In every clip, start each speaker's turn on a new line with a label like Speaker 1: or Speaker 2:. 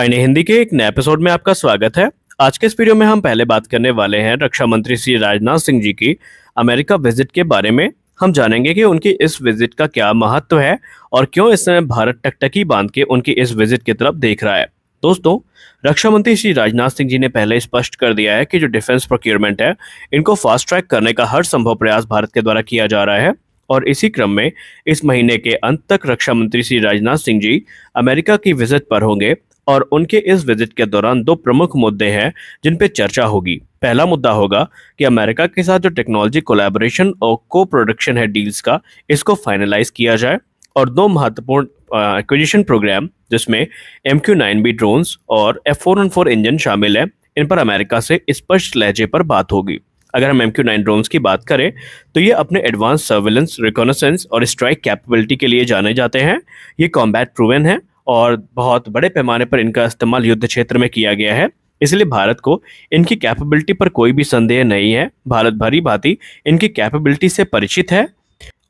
Speaker 1: आईने हिंदी के एक नए एपिसोड में आपका स्वागत है आज के इस वीडियो में हम पहले बात करने वाले हैं रक्षा मंत्री श्री राजनाथ सिंह जी की अमेरिका विजिट के बारे में हम जानेंगे कि उनकी इस विजिट का क्या महत्व है और क्यों इस समय भारत टकटकी बांध के उनकी इस विजिट की तरफ देख रहा है दोस्तों रक्षा मंत्री श्री राजनाथ सिंह जी ने पहले स्पष्ट कर दिया है कि जो डिफेंस प्रोक्योरमेंट है इनको फास्ट ट्रैक करने का हर संभव प्रयास भारत के द्वारा किया जा रहा है और इसी क्रम में इस महीने के अंत तक रक्षा मंत्री श्री राजनाथ सिंह जी अमेरिका की विजिट पर होंगे और उनके इस विजिट के दौरान दो प्रमुख मुद्दे हैं जिन पे चर्चा होगी पहला मुद्दा होगा कि अमेरिका के साथ जो टेक्नोलॉजी कोलैबोरेशन और को प्रोडक्शन है डील्स का इसको फाइनलाइज किया जाए और दो महत्वपूर्ण एक्विजिशन प्रोग्राम जिसमें M Q nine B drone और F four one four engine शामिल है इन पर अमेरिका से स्पष्ट लहजे पर बात होगी अगर हम एम क्यू नाइन ड्रोन की बात करें तो ये अपने एडवांस सर्विलेंस रिकॉनसेंस और स्ट्राइक कैपेबिलिटी के लिए जाने जाते हैं ये कॉम्बैट प्रूवन है और बहुत बड़े पैमाने पर इनका इस्तेमाल युद्ध क्षेत्र में किया गया है इसलिए भारत को इनकी कैपेबिलिटी पर कोई भी संदेह नहीं है भारत भरी भांति इनकी कैपेबिलिटी से परिचित है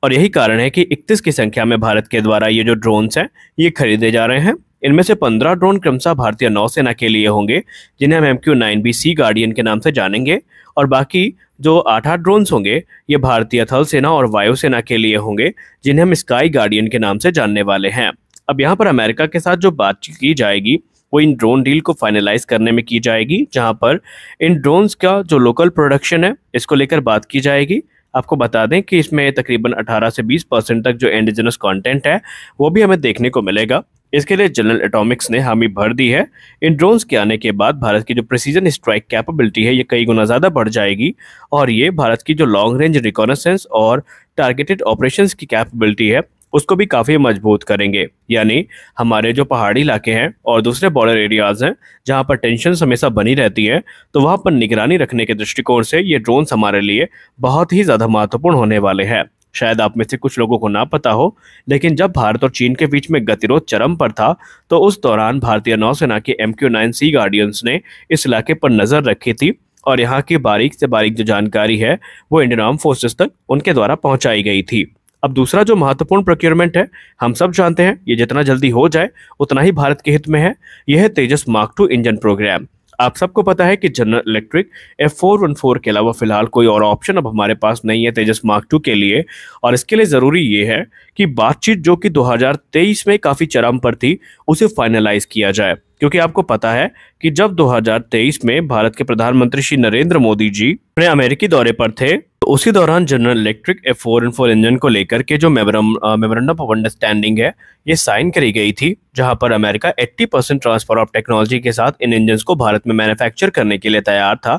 Speaker 1: और यही कारण है कि 31 की संख्या में भारत के द्वारा ये जो ड्रोन्स हैं ये खरीदे जा रहे हैं इनमें से 15 ड्रोन क्रमशः भारतीय नौसेना के लिए होंगे जिन्हें हम M Q nine B Sea Guardian के नाम से जानेंगे और बाकी जो आठ आठ ड्रोन्स होंगे ये भारतीय थल सेना और वायुसेना के लिए होंगे जिन्हें हम स्काई गार्डियन के नाम से जानने वाले हैं अब यहाँ पर अमेरिका के साथ जो बातचीत की जाएगी वो इन ड्रोन डील को फाइनलाइज करने में की जाएगी जहाँ पर इन ड्रोन्स का जो लोकल प्रोडक्शन है इसको लेकर बात की जाएगी आपको बता दें कि इसमें तकरीबन 18 से 20 परसेंट तक जो एंडिजनस कंटेंट है वो भी हमें देखने को मिलेगा इसके लिए जनरल एटॉमिक्स ने हामी भर दी है इन ड्रोन्स के आने के बाद भारत की जो प्रिसीजन स्ट्राइक कैपेबिलिटी है ये कई गुना ज़्यादा बढ़ जाएगी और ये भारत की जो लॉन्ग रेंज रिकॉनसेंस और टारगेटेड ऑपरेशंस की कैपेबिलिटी है उसको भी काफ़ी मजबूत करेंगे यानी हमारे जो पहाड़ी इलाके हैं और दूसरे बॉर्डर एरियाज़ हैं जहाँ पर टेंशन हमेशा बनी रहती है तो वहाँ पर निगरानी रखने के दृष्टिकोण से ये ड्रोन्स हमारे लिए बहुत ही ज़्यादा महत्वपूर्ण होने वाले हैं शायद आप में से कुछ लोगों को ना पता हो लेकिन जब भारत और चीन के बीच में गतिरोध चरम पर था तो उस दौरान भारतीय नौसेना के M Q nine Sea Guardians ने इस इलाके पर नज़र रखी थी और यहाँ की बारीक से बारीक जो जानकारी है वो इंडियन आर्म फोर्सेस तक उनके द्वारा पहुँचाई गई थी अब दूसरा जो महत्वपूर्ण प्रोक्योरमेंट है हम सब जानते हैं ये जितना जल्दी हो जाए उतना ही भारत के हित में है यह है Tejas mark two engine programme आप सबको पता है कि General Electric F four one four के अलावा फिलहाल कोई और ऑप्शन अब हमारे पास नहीं है तेजस मार्क टू के लिए और इसके लिए ज़रूरी ये है कि बातचीत जो कि 2023 में काफ़ी चरम पर थी उसे फाइनलाइज किया जाए क्योंकि आपको पता है कि जब 2023 में भारत के प्रधानमंत्री श्री नरेंद्र मोदी जी अपने अमेरिकी दौरे पर थे उसी दौरान General Electric F four and four engine को लेकर के जो मेमोरेंडम ऑफ अंडरस्टैंडिंग है ये साइन करी गई थी जहां पर America 80 percent transfer of technology के साथ इन इंजन को भारत में मैन्युफैक्चर करने के लिए तैयार था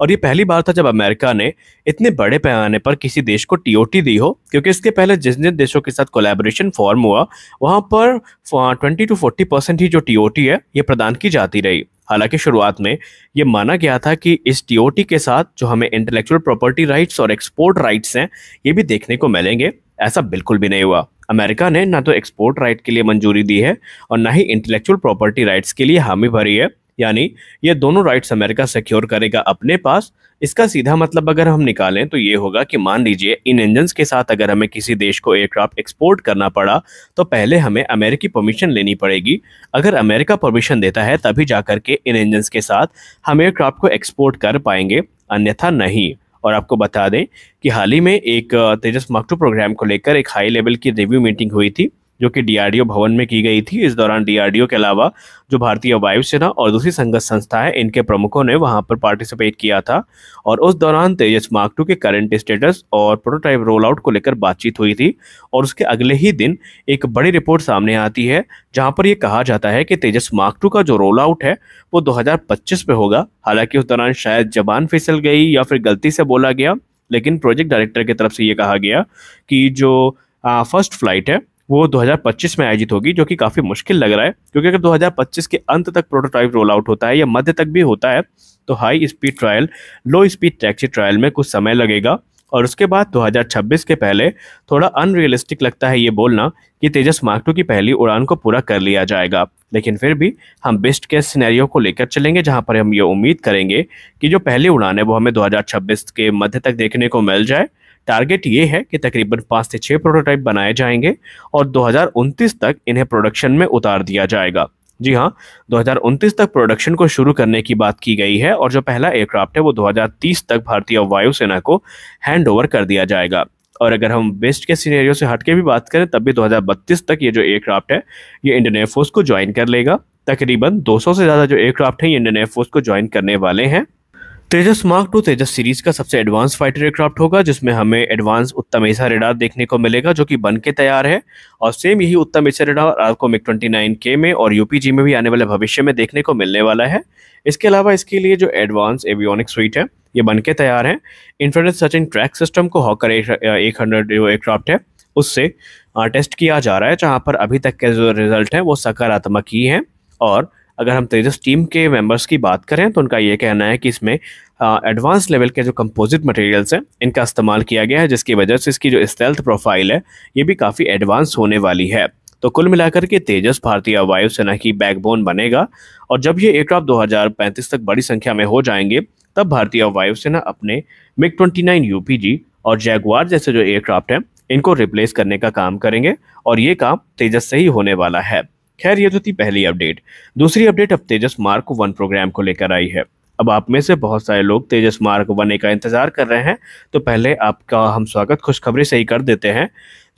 Speaker 1: और ये पहली बार था जब अमेरिका ने इतने बड़े पैमाने पर किसी देश को टीओटी दी हो क्योंकि इसके पहले जिस जिन देशों के साथ कोलैबोरेशन फॉर्म हुआ वहाँ पर ट्वेंटी टू फोर्टी परसेंट ही जो टीओटी है ये प्रदान की जाती रही અનાકે શરૂઆત મે યે માના કિયા થા કી ઇસ डीओटी કે સાથ જો હમે ઇન્ટેલેક્ચ્યુઅલ પ્રોપર્ટી રાઇટ્સ ઓર એક્સપોર્ટ રાઇટ્સ હે યે ભી દેખને કો મિલેંગે એસા બિલકુલ ભી નહીં હુઆ અમેરિકા ને ના તો એક્સપોર્ટ રાઇટ કે લિયે મંજૂરી દી હે ઓર નાહી ઇન્ટેલેક્ચ્યુઅલ પ્રોપર્ટી રાઇટ્સ કે લિયે હમે ભરી હે यानी ये दोनों राइट्स अमेरिका सिक्योर करेगा अपने पास इसका सीधा मतलब अगर हम निकालें तो ये होगा कि मान लीजिए इन इंजन के साथ अगर हमें किसी देश को एयरक्राफ्ट एक्सपोर्ट करना पड़ा तो पहले हमें अमेरिकी परमिशन लेनी पड़ेगी अगर अमेरिका परमिशन देता है तभी जा के इन इंजन के साथ हम एयरक्राफ्ट को एक्सपोर्ट कर पाएंगे अन्यथा नहीं और आपको बता दें कि हाल ही में एक तेजस मकटू प्रोग्राम को लेकर एक हाई लेवल की रिव्यू मीटिंग हुई थी जो कि डीआरडीओ भवन में की गई थी इस दौरान डीआरडीओ के अलावा जो भारतीय वायुसेना और दूसरी संगत संस्था है इनके प्रमुखों ने वहां पर पार्टिसिपेट किया था और उस दौरान तेजस मार्क टू के करंट स्टेटस और प्रोटोटाइप रोल आउट को लेकर बातचीत हुई थी और उसके अगले ही दिन एक बड़ी रिपोर्ट सामने आती है जहां पर यह कहा जाता है कि तेजस मार्क टू का जो रोल आउट है वो दो में होगा हालांकि उस दौरान शायद जबान फिसल गई या फिर गलती से बोला गया लेकिन प्रोजेक्ट डायरेक्टर की तरफ से ये कहा गया कि जो फर्स्ट फ्लाइट है वो 2025 में आयोजित होगी जो कि काफ़ी मुश्किल लग रहा है क्योंकि अगर 2025 के अंत तक प्रोटोटाइप रोल आउट होता है या मध्य तक भी होता है तो high speed trial low speed taxi trial में कुछ समय लगेगा और उसके बाद 2026 के पहले थोड़ा अनरियलिस्टिक लगता है ये बोलना कि तेजस मार्क टू की पहली उड़ान को पूरा कर लिया जाएगा लेकिन फिर भी हम बेस्ट केस सिनेरियो को लेकर चलेंगे जहां पर हम ये उम्मीद करेंगे कि जो पहली उड़ान है वो हमें 2026 के मध्य तक देखने को मिल जाए टारगेट ये है कि तकरीबन पाँच से छः प्रोटोटाइप बनाए जाएंगे और दो तक इन्हें प्रोडक्शन में उतार दिया जाएगा जी हाँ 2029 तक प्रोडक्शन को शुरू करने की बात की गई है और जो पहला एयरक्राफ्ट है वो 2030 तक भारतीय वायुसेना को हैंड ओवर कर दिया जाएगा और अगर हम बेस्ट के सीनेरियो से हटके भी बात करें तब भी 2032 तक ये जो एयरक्राफ्ट है ये इंडियन एयरफोर्स को ज्वाइन कर लेगा तकरीबन 200 से ज़्यादा जो एयरक्राफ्ट हैं ये इंडियन एयरफोर्स को ज्वाइन करने वाले हैं Tejas mark two Tejas series का सबसे एडवांस फाइटर एयरक्राफ्ट होगा जिसमें हमें एडवांस उत्तम ऐसा रेडार देखने को मिलेगा जो कि बन के तैयार है और सेम यही उत्तम ऐसा रेडार आपको मिक ट्वेंटी नाइन के में और यूपीजी में भी आने वाले भविष्य में देखने को मिलने वाला है इसके अलावा इसके लिए जो एडवांस एवियोनिक स्वीट है ये बन के तैयार है इंटरनेट सचिन ट्रैक सिस्टम को हॉकर एक हंड्रेड जो एयरक्राफ्ट है उससे टेस्ट किया जा रहा है जहाँ पर अभी तक के जो रिजल्ट है वो सकारात्मक ही हैं और अगर हम तेजस टीम के मेंबर्स की बात करें तो उनका ये कहना है कि इसमें एडवांस लेवल के जो कंपोजिट मटेरियल्स हैं इनका इस्तेमाल किया गया है जिसकी वजह से इसकी जो स्टेल्थ प्रोफाइल है ये भी काफ़ी एडवांस होने वाली है तो कुल मिलाकर के तेजस भारतीय वायुसेना की बैकबोन बनेगा और जब ये एयरक्राफ्ट दो तक बड़ी संख्या में हो जाएंगे तब भारतीय वायुसेना अपने मिग ट्वेंटी नाइन और जैगवार जैसे जो एयरक्राफ्ट हैं इनको रिप्लेस करने का काम करेंगे और ये काम तेजस से ही होने वाला है खैर ये तो थी पहली अपडेट दूसरी अपडेट अब तेजस मार्क वन प्रोग्राम को लेकर आई है अब आप में से बहुत सारे लोग तेजस मार्क वन ए का इंतजार कर रहे हैं तो पहले आपका हम स्वागत खुशखबरी से ही कर देते हैं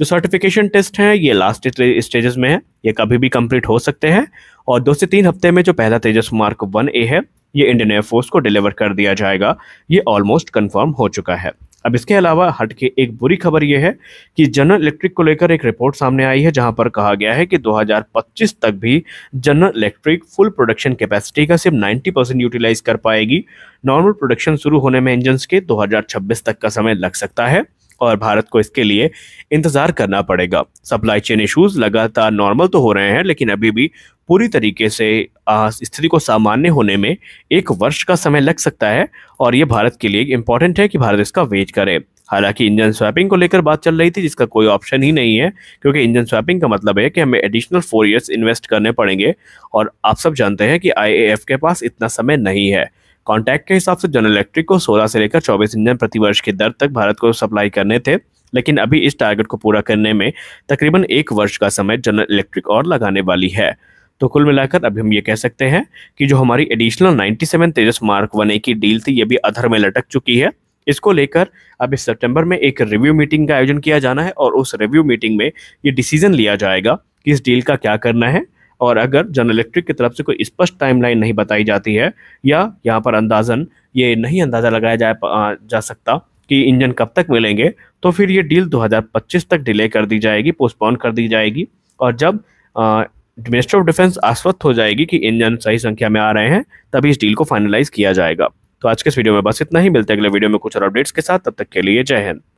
Speaker 1: जो सर्टिफिकेशन टेस्ट हैं ये लास्ट स्टेजेस में है ये कभी भी कंप्लीट हो सकते हैं और दो से तीन हफ्ते में जो पहला तेजस मार्क वन ए है ये इंडियन एयरफोर्स को डिलीवर कर दिया जाएगा ये ऑलमोस्ट कन्फर्म हो चुका है अब इसके अलावा हटके एक बुरी खबर यह है कि जनरल इलेक्ट्रिक को लेकर एक रिपोर्ट सामने आई है जहां पर कहा गया है कि 2025 तक भी General Electric full production capacity का सिर्फ 90 परसेंट यूटिलाइज कर पाएगी नॉर्मल प्रोडक्शन शुरू होने में इंजन के 2026 तक का समय लग सकता है और भारत को इसके लिए इंतजार करना पड़ेगा सप्लाई चेन इशूज लगातार नॉर्मल तो हो रहे हैं लेकिन अभी भी पूरी तरीके से स्थिति को सामान्य होने में एक वर्ष का समय लग सकता है और ये भारत के लिए इम्पोर्टेंट है कि भारत इसका वेट करे हालांकि इंजन स्वैपिंग को लेकर बात चल रही थी जिसका कोई ऑप्शन ही नहीं है क्योंकि इंजन स्वैपिंग का मतलब है कि हमें एडिशनल फोर इयर्स इन्वेस्ट करने पड़ेंगे और आप सब जानते हैं कि आई के पास इतना समय नहीं है कॉन्ट्रैक्ट के हिसाब से जनरल इलेक्ट्रिक को सोलह से लेकर चौबीस इंजन प्रति वर्ष की दर तक भारत को सप्लाई करने थे लेकिन अभी इस टारगेट को पूरा करने में तकरीबन एक वर्ष का समय जनरल इलेक्ट्रिक और लगाने वाली है तो कुल मिलाकर अभी हम ये कह सकते हैं कि जो हमारी additional 97 Tejas mark one A की डील थी ये भी अधर में लटक चुकी है इसको लेकर अब इस सितंबर में एक रिव्यू मीटिंग का आयोजन किया जाना है और उस रिव्यू मीटिंग में ये डिसीजन लिया जाएगा कि इस डील का क्या करना है और अगर जनरल इलेक्ट्रिक की तरफ से कोई स्पष्ट टाइमलाइन नहीं बताई जाती है या यहाँ पर अंदाजन ये नहीं अंदाज़ा लगाया जा, जा सकता कि इंजन कब तक मिलेंगे तो फिर ये डील 2025 तक डिले कर दी जाएगी पोस्टपोन कर दी जाएगी और जब मिनिस्टर ऑफ डिफेंस आश्वस्त हो जाएगी कि इंजन सही संख्या में आ रहे हैं तभी इस डील को फाइनलाइज किया जाएगा तो आज के इस वीडियो में बस इतना ही मिलते हैं अगले वीडियो में कुछ और अपडेट्स के साथ तब तक के लिए जय हिंद